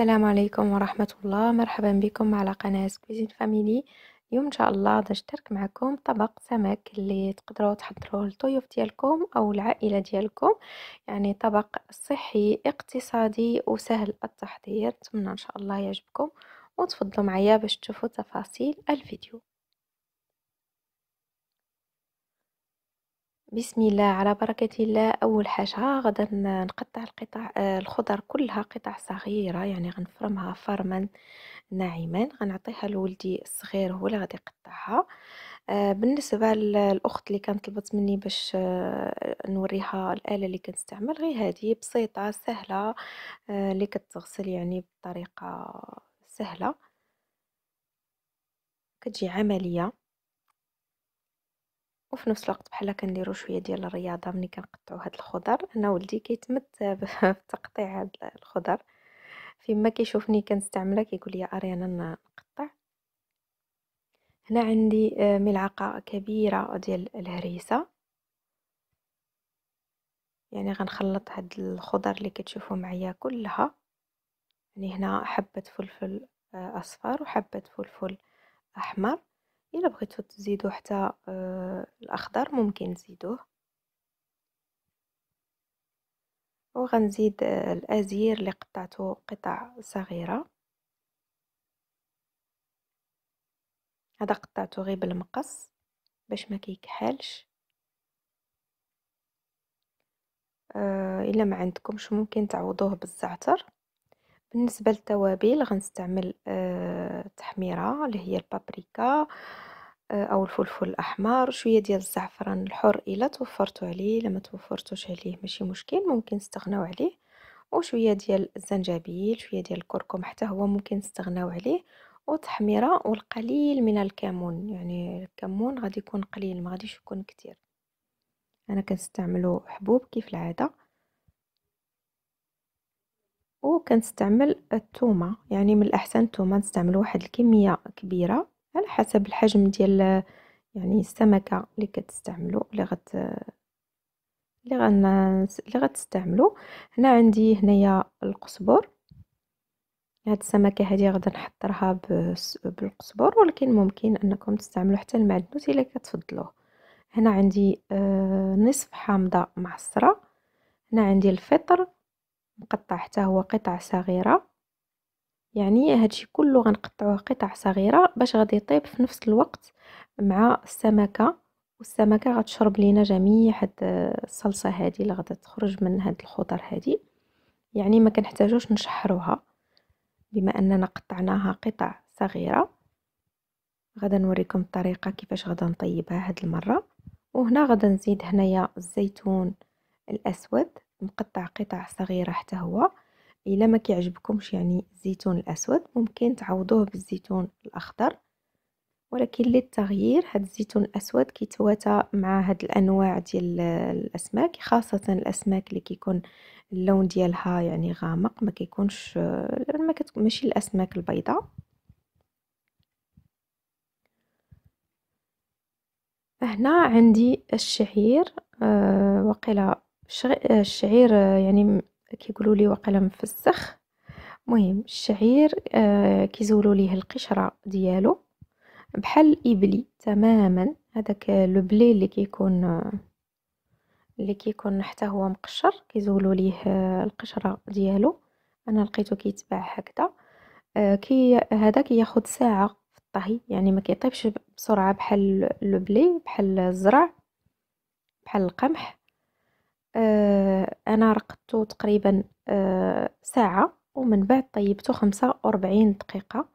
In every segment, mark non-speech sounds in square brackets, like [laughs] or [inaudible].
السلام عليكم ورحمة الله مرحبا بكم على قناة كوزين فاميلي اليوم ان شاء الله باش نشترك معكم طبق سمك اللي تقدروا تحضروه لطيوف ديالكم او العائله ديالكم يعني طبق صحي اقتصادي وسهل التحضير نتمنى ان شاء الله يعجبكم وتفضلوا معايا باش تشوفوا تفاصيل الفيديو بسم الله على بركة الله أول حاجة غدا نقطع القطع آه، الخضر كلها قطع صغيرة يعني غنفرمها فرما ناعما غنعطيها لولدي الصغير هو اللي غادي يقطعها آه، بالنسبة للأخت اللي كانت طلبت مني باش آه، نوريها الآلة اللي كنستعمل غير هذه بسيطة سهلة اللي كتغسل يعني بطريقة سهلة كتجي عملية وفي نفس الوقت بحال كنديروا شويه ديال الرياضه ملي كنقطعوا هاد الخضر انا ولدي كيتمت [laughs] بتقطيع هاد الخضر فيما كيشوفني كنستعملها كيقول لي اريانا نقطع هنا عندي آه، ملعقه كبيره ديال الهريسه يعني غنخلط هاد الخضر اللي كتشوفوا معايا كلها يعني هنا حبه فلفل آه، اصفر وحبه فلفل احمر الا بغيتو تزيدو حتى آه، الاخضر ممكن تزيدوه وغنزيد آه، الازير اللي قطعته قطع صغيره هذا قطعته غير بالمقص باش ما كيكحلش آه، الا ما عندكمش ممكن تعوضوه بالزعتر بالنسبة للتوابل غنستعمل التحميرة آه، اللي هي البابريكا آه، او الفلفل الاحمر شويه ديال الزعفران الحر الا توفرتو عليه الا توفرتوش عليه ماشي مشكل ممكن نستغناو عليه وشويه ديال الزنجبيل شويه ديال الكركم حتى هو ممكن نستغناو عليه وتحميرة والقليل من الكمون يعني الكمون غادي يكون قليل ما غاديش يكون كتير انا كنستعملو حبوب كيف العاده وكنستعمل الثومه يعني من الاحسن الثومه نستعمل واحد الكميه كبيره على حسب الحجم ديال يعني السمكه اللي كتستعملوا اللي غت اللي غن اللي غتستعملوا هنا عندي هنايا القزبر هاد السمكه هادي غادي نحضرها بالقزبر ولكن ممكن انكم تستعملوا حتى المعدنوس الا كتفضلوه هنا عندي آه، نصف حامضه معصره هنا عندي الفطر مقطع حتى هو قطع صغيره يعني هادشي كله غنقطعوه قطع صغيره باش غادي يطيب في نفس الوقت مع السمكه والسمكه غتشرب لينا جميع هاد الصلصه هادي اللي غادي تخرج من هاد الخضر هادي يعني ما كنحتاجوش نشحروها بما اننا قطعناها قطع صغيره غدا نوريكم الطريقه كيفاش غدا نطيبها هاد المره وهنا غدا نزيد هنايا الزيتون الاسود مقطع قطع صغيرة حتى هو إلا ما كيعجبكمش يعني الزيتون الأسود ممكن تعوضوه بالزيتون الأخضر ولكن للتغيير هاد الزيتون الأسود كيتواتى مع هاد الأنواع ديال الأسماك خاصة الأسماك اللي كيكون اللون ديالها يعني غامق ما كيكونش ما ماشي الأسماك البيضاء هنا عندي الشعير أه وقيله الشعير آه، يعني كيقولوا لي وقيلا مفسخ المهم الشعير آه، كيزولوا ليه القشره ديالو بحال الابلي تماما هذاك لو بلي اللي كيكون آه، اللي كيكون حتى هو مقشر كيزولوا ليه القشره ديالو انا لقيته كيتباع هكذا كي هذا كياخد ساعه في الطهي يعني ما كيطيبش بسرعه بحال لو بلي بحال الزرع بحال القمح آه، انا رقدت تقريبا آه، ساعة ومن بعد طيبته خمسة وربعين دقيقة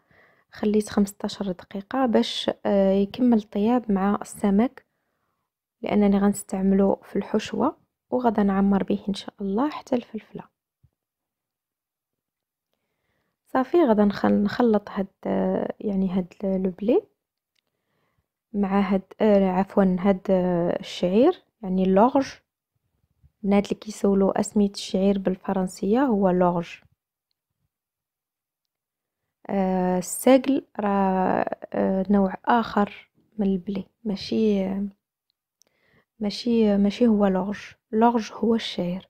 خليت خمسطاشر دقيقة باش آه، يكمل الطياب مع السمك لانني غنستعمله في الحشوة وغدا نعمر به ان شاء الله حتى الفلفلة صافي غدا نخلط هاد يعني هاد لوبلي مع هاد عفوا هاد الشعير يعني لورج بنات اللي كيسولوا اسمية الشعير بالفرنسية هو لورج آه الساقل راه آه نوع اخر من البلي ماشي ماشي ماشي هو لورج لورج هو الشعير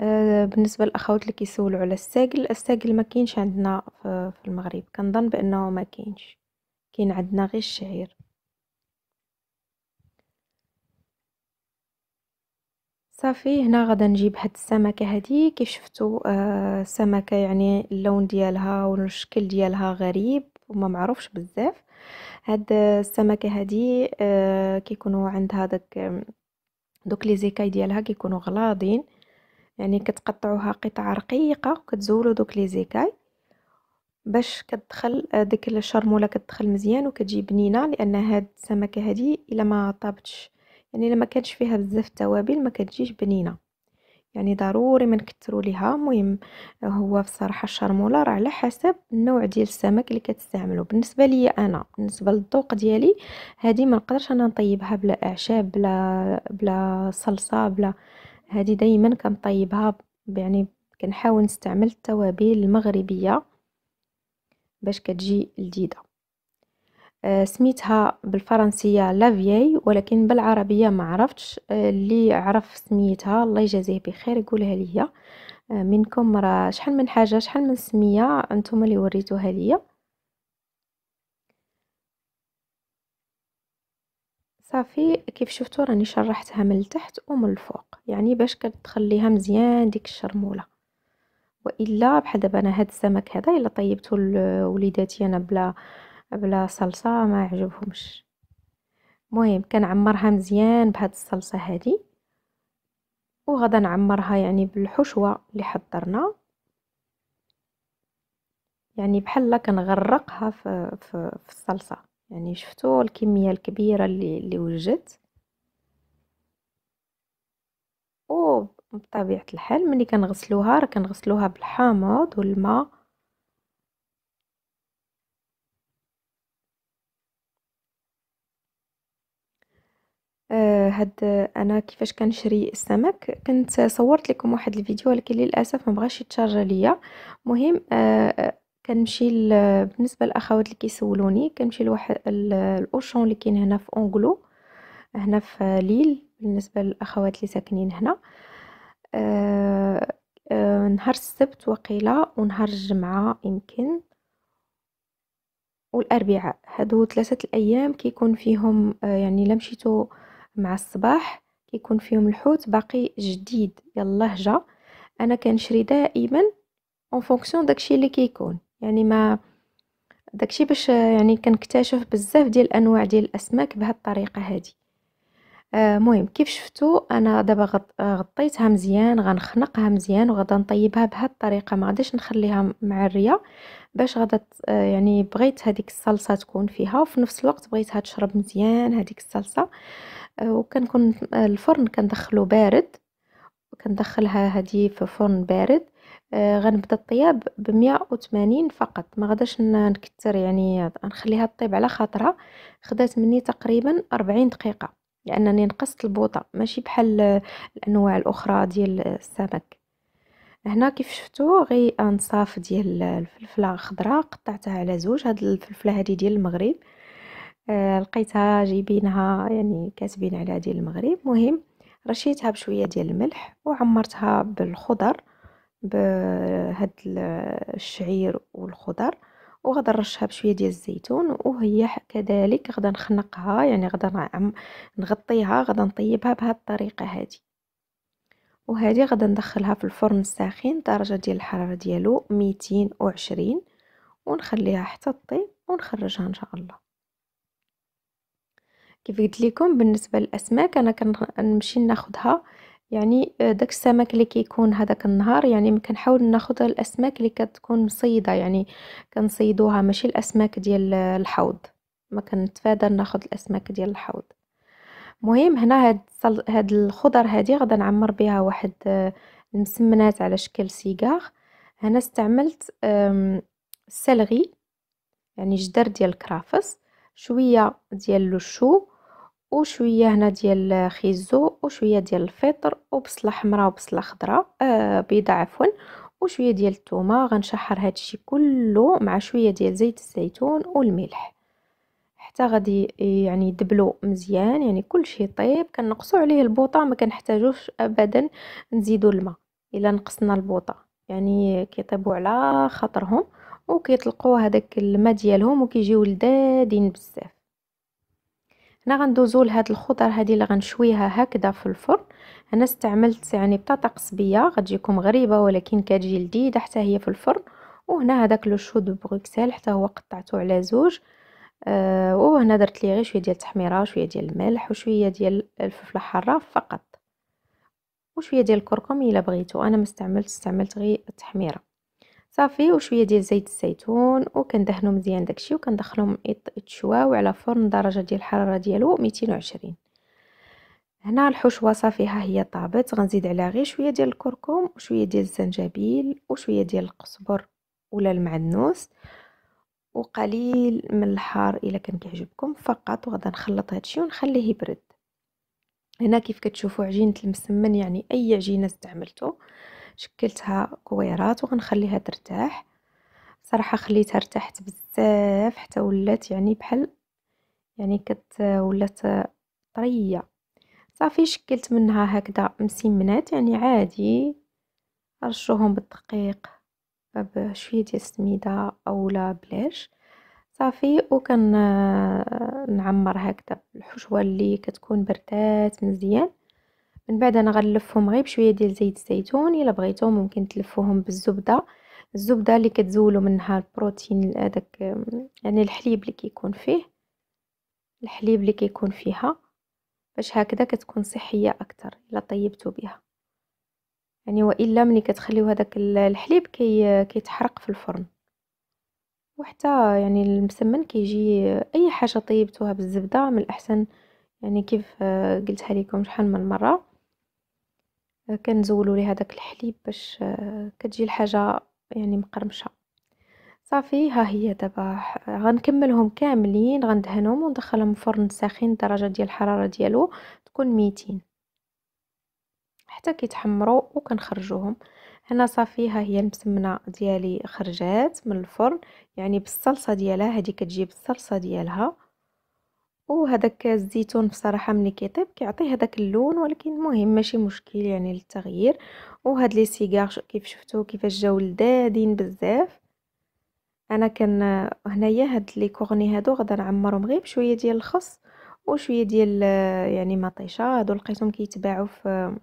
آه، بالنسبه للاخوات اللي كيسولوا على الساقل الساقل ما كاينش عندنا في المغرب كنظن بانه ما كاينش كاين عندنا غير الشعير صافي هنا غادا نجيب هاد السمكه هادي كي شفتوا آه سمكه يعني اللون ديالها والشكل ديالها غريب وما معروفش بزاف هاد السمكه هادي آه كيكونوا عندها داك دوك لي زيكاي ديالها كيكونوا غلاضين يعني كتقطعوها قطع رقيقه وكتزولوا دوك لي زيكاي باش كتدخل آه، ديك الشرموله كتدخل مزيان وكتجي بنينه لان هاد السمكه هادي الا ما طابتش يعني لما كانش فيها بزاف توابل ما كتجيش بنينه يعني ضروري ما نكثروا ليها المهم هو بصراحه الشرموله راه على حسب النوع ديال السمك اللي كتستعملو بالنسبه ليا انا بالنسبه للذوق ديالي هذه ما نقدرش انا نطيبها بلا اعشاب بلا بلا صلصه بلا هذه دائما كنطيبها يعني كنحاول نستعمل التوابل المغربيه باش كتجي لذيذه آه، سميتها بالفرنسية لافيي ولكن بالعربية ما عرفتش آه، اللي عرف سميتها الله يجازيه بخير يقولها ليا آه، منكم راه شحال من حاجه شحال من سميه انتم اللي وريتوها ليا صافي كيف شفتوا راني شرحتها من التحت ومن الفوق يعني باش كتخليها مزيان ديك الشرموله والا بحال دابا انا هاد السمك هذا الا طيبته لوليداتي انا بلا بلا صلصة ما عجبهمش مهم كنعمرها مزيان بهاد الصلصة هادي وغدا نعمرها يعني بالحشوة اللي حضرنا يعني بحال كنغرقها في, في, في الصلصة يعني شفتوا الكمية الكبيرة اللي, اللي وجدت وبطبيعة الحال ملي كنغسلوها راه كنغسلوها بالحامض والماء آه، هاد انا كيفاش كنشري السمك كنت صورت لكم واحد الفيديو ولكن للاسف ما بغاش يتشارجا ليا مهم آه، آه، كنمشي بالنسبه للاخوات اللي كيسولوني كنمشي لواحد الاوشون اللي كاين هنا في اونغلو هنا في ليل بالنسبه للاخوات اللي ساكنين هنا نهار السبت وقيله ونهار الجمعه يمكن والاربعاء هادو ثلاثه الايام كيكون فيهم يعني لمشيتو مشيتو مع الصباح كيكون فيهم الحوت باقي جديد يلاه جا انا كنشري دائما اون فونكسيون داكشي اللي كيكون يعني ما داكشي باش يعني كنكتشف بزاف ديال الانواع ديال الاسماك بهاد الطريقه هادي المهم آه، كيف شفتو انا دابا غطيتها مزيان غنخنقها مزيان وغادا نطيبها بهاد الطريقه ما غاديش نخليها معريه باش غادا آه، يعني بغيت هذيك الصلصه تكون فيها وفي نفس الوقت بغيتها تشرب مزيان هذيك الصلصه وكنكون آه، الفرن كندخله بارد كندخلها هذه في فرن بارد آه، غنبدا الطياب ب 180 فقط ما غاداش نكثر يعني نخليها طيب على خاطرها خدات مني تقريبا 40 دقيقه لانني نقصت البوطه ماشي بحال الانواع الاخرى ديال السمك هنا كيف شفتوا غي انصاف ديال الفلفله خضراء قطعتها على زوج هاد الفلفله هذه ديال المغرب آه، لقيتها جايبينها يعني كاتبين عليها ديال المغرب مهم رشيتها بشويه ديال الملح وعمرتها بالخضر بهاد الشعير والخضر وغادي نرشها بشويه ديال الزيتون وهي كذلك غادي نخنقها يعني غادي نغطيها غادي نطيبها بهاد الطريقه هذه وهذه غادي ندخلها في الفرن الساخن درجه ديال الحراره ديالو 220 ونخليها حتى طيب ونخرجها ان شاء الله كيف قلت لكم بالنسبه للاسماك انا كنمشي ناخذها يعني آه، داك السمك اللي كيكون هذاك النهار يعني كنحاول ناخذ الاسماك اللي كتكون مصيده يعني كنصيدوها ماشي الاسماك ديال الحوض ما كنتفادى ناخذ الاسماك ديال الحوض مهم هنا هاد هاد الخضر هادي غدا نعمر بها واحد المسمنات آه، على شكل سيجار هنا استعملت السلغي يعني جدر ديال الكرافس شويه ديال الشو وشويه هنا ديال خيزو وشويه ديال الفطر وبصله حمراء وبصله خضراء آه بيضه عفوا وشويه ديال الثومه غنشحر هادشي كله مع شويه ديال زيت الزيتون والملح حتى غادي يعني دبلو مزيان يعني كلشي طيب كنقصوا عليه البوطه ما كنحتاجوش ابدا نزيدو الماء الا نقصنا البوطه يعني كيطيبوا على خاطرهم وكيطلقوا هذاك الماء ديالهم وكيجيو لذادين بزاف هنا غندوزو لهاد الخضر هادي اللي غنشويها هكذا في الفرن انا استعملت يعني بطاطا قصبيه غتجيكم غريبه ولكن كتجي لذيذه حتى هي في الفرن وهنا هذاك لو شو دو بروكسل حتى هو قطعته على زوج أه وهنا درت ليه غير شويه ديال التحميره شويه ديال الملح وشويه ديال الفلفله حاره فقط وشويه ديال الكركم الا بغيتو انا ما استعملت استعملت غير التحميره صافي وشويه ديال زيت الزيتون وكندهنو مزيان داكشي وكندخلهم يتشواو على فرن درجه ديال الحراره ديالو 220 هنا الحشوه صافي ها هي طابت غنزيد عليها غير شويه ديال الكركم وشويه ديال الزنجبيل وشويه ديال القزبر ولا المعدنوس وقليل من الحار الا كان كيعجبكم فقط وغدا نخلط هادشي ونخليه يبرد هنا كيف كتشوفوا عجينه المسمن يعني اي عجينه استعملتو شكلتها كويرات وغنخليها ترتاح صراحه خليتها ارتاحت بزاف حتى ولات يعني بحال يعني كت ولات طريه صافي شكلت منها هكذا مسمنات يعني عادي رشوهم بالدقيق بشويه ديال السميده اولا بلاش صافي وكن نعمر هكذا الحشوة اللي كتكون بردات مزيان من بعد انا غنلفهم غير بشويه ديال زيت الزيتون الا بغيتو ممكن تلفوهم بالزبده الزبده اللي كتزولوا منها البروتين هذاك يعني الحليب اللي كيكون فيه الحليب اللي كيكون فيها باش هكذا كتكون صحيه اكثر الا طيبتو بها يعني والا ملي كتخليو هذاك الحليب كي كيتحرق في الفرن وحتى يعني المسمن كيجي اي حاجه طيبتوها بالزبده من الاحسن يعني كيف قلتها لكم شحال من مره كنزولو ليه داك الحليب باش آه، كتجي الحاجه يعني مقرمشه صافي ها هي دابا غنكملهم كاملين غندهنهم وندخلهم الفرن ساخن درجه ديال الحراره ديالو تكون 200 حتى كيتحمروا وكنخرجوهم هنا صافي ها هي المسمنه ديالي خرجات من الفرن يعني بالصلصه ديالها هذه كتجي بالصلصه ديالها وهذاك الزيتون بصراحه ملي كيطيب كيعطي هذاك اللون ولكن المهم ماشي مشكل يعني للتغيير وهاد لي سيغار كيف شفتو كيفاش جاو لذادين بزاف انا كان هنايا هاد لي كورني هادو غدا نعمرهم غير بشويه ديال الخس وشويه ديال يعني مطيشه هادو لقيتهم كيتباعوا في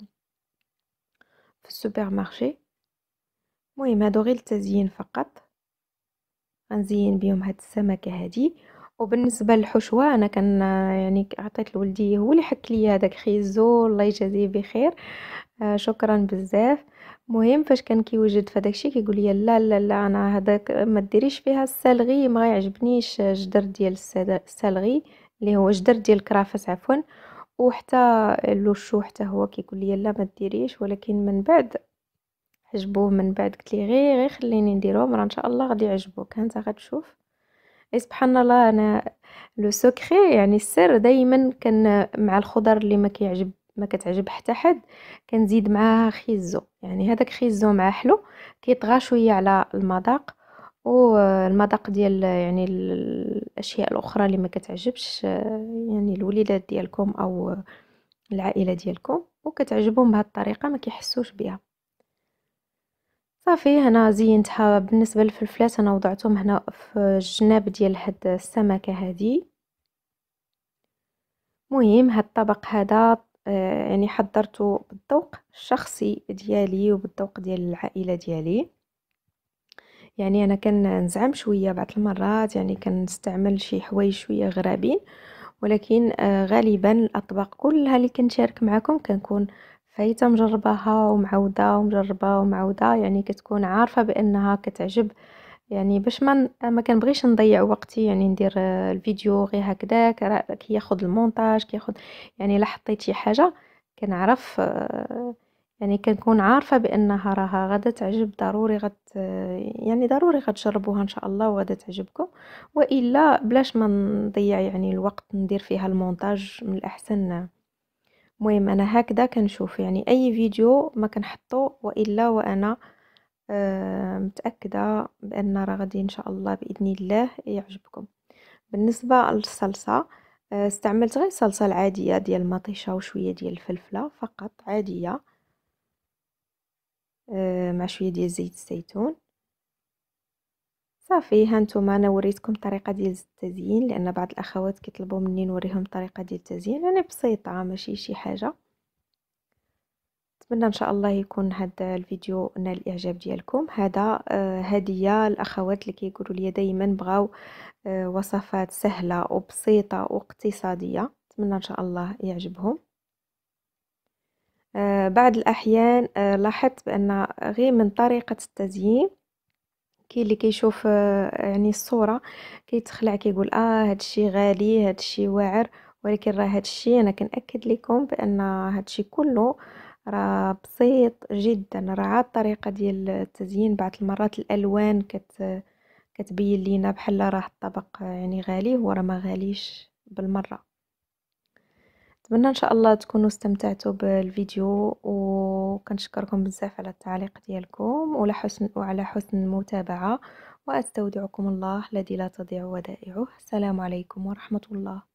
في السوبر مارشي المهم هادو غير التزيين فقط غنزين بهم هاد السمكه هادي وبالنسبه للحشوه انا كان يعني عطيت لولدي هو اللي حك لي هذاك خيزو الله يجازيه بخير آه شكرا بزاف مهم فاش كان كيوجد هذاك الشيء كيقول لي لا لا لا انا هذاك ما ديريش فيها السلغي ما يعجبنيش جدر ديال السلغي اللي هو جدر ديال الكرافس عفوا وحتى لوشو حتى هو كيقول لي لا ما ديريش ولكن من بعد عجبوه من بعد قلت لي غير غير خليني نديرهم راه ان شاء الله غادي يعجبوك انت غتشوف اي سبحان الله انا لو سوكري يعني السر دائما كان مع الخضر اللي ما كيعجب ما كتعجب حتى حد كنزيد معاها خيزو يعني هذاك خيزو مع حلو كيطغى شويه على المذاق والمذاق ديال يعني الاشياء الاخرى اللي ما كتعجبش يعني الوليدات ديالكم او العائله ديالكم وكتعجبهم بهذه الطريقه ما كيحسوش بها صافي هنا زينتها بالنسبه للفلفلات انا وضعتهم هنا في الجناب ديال هاد السمكه هذه مهم هاد الطبق هذا آه، يعني حضرته بالذوق الشخصي ديالي وبالذوق ديال العائله ديالي يعني انا كنزعم شويه بعض المرات يعني كنستعمل شي حوايج شويه غرابين ولكن آه، غالبا الاطباق كلها اللي كنشارك معكم كنكون فهي مجرباها ومعوده ومجربه ومعوده يعني كتكون عارفه بانها كتعجب يعني باش ما ما كنبغيش نضيع وقتي يعني ندير الفيديو غير هكذا راه كياخذ المونتاج كياخذ يعني الا حطيت شي حاجه كنعرف آه، يعني كنكون عارفه بانها راها غدا تعجب ضروري غت آه، يعني ضروري غتجربوها ان شاء الله وغدا تعجبكم والا بلاش ما نضيع يعني الوقت ندير فيها المونتاج من الاحسن آه. مهم انا هكذا كنشوف يعني اي فيديو ما كنحطو والا وانا آه متاكده بان راه غادي ان شاء الله باذن الله يعجبكم بالنسبه للصلصه آه استعملت غير الصلصه العاديه ديال المطيشه وشويه ديال الفلفله فقط عاديه آه مع شويه ديال زيت الزيتون صافي هانتوما انا وريتكم طريقه ديال التزيين لان بعض الاخوات كيطلبوا مني نوريهم طريقه ديال التزيين انا يعني بسيطه ماشي شي حاجه نتمنى ان شاء الله يكون هذا الفيديو نال الاعجاب ديالكم هذا آه، هديه الاخوات اللي كيقولوا لي دائما بغاو آه، وصفات سهله وبسيطه واقتصاديه نتمنى ان شاء الله يعجبهم آه، بعض الاحيان لاحظت بان غير من طريقه التزيين كاين اللي كيشوف آه، يعني الصوره كيتخلع كيقول اه هذا غالي هذا واعر ولكن راه هذا انا كنأكد لكم بان هذا الشيء كله راه بسيط جدا راه عاد الطريقه ديال التزيين بعض المرات الالوان كت كتبين لينا بحال راه الطبق يعني غالي هو راه ما غاليش بالمره نتمنى ان شاء الله تكونوا استمتعتوا بالفيديو وكنشكركم بزاف على التعليق ديالكم وعلى حسن وعلى حسن المتابعه واستودعكم الله الذي لا تضيع ودائعه السلام عليكم ورحمه الله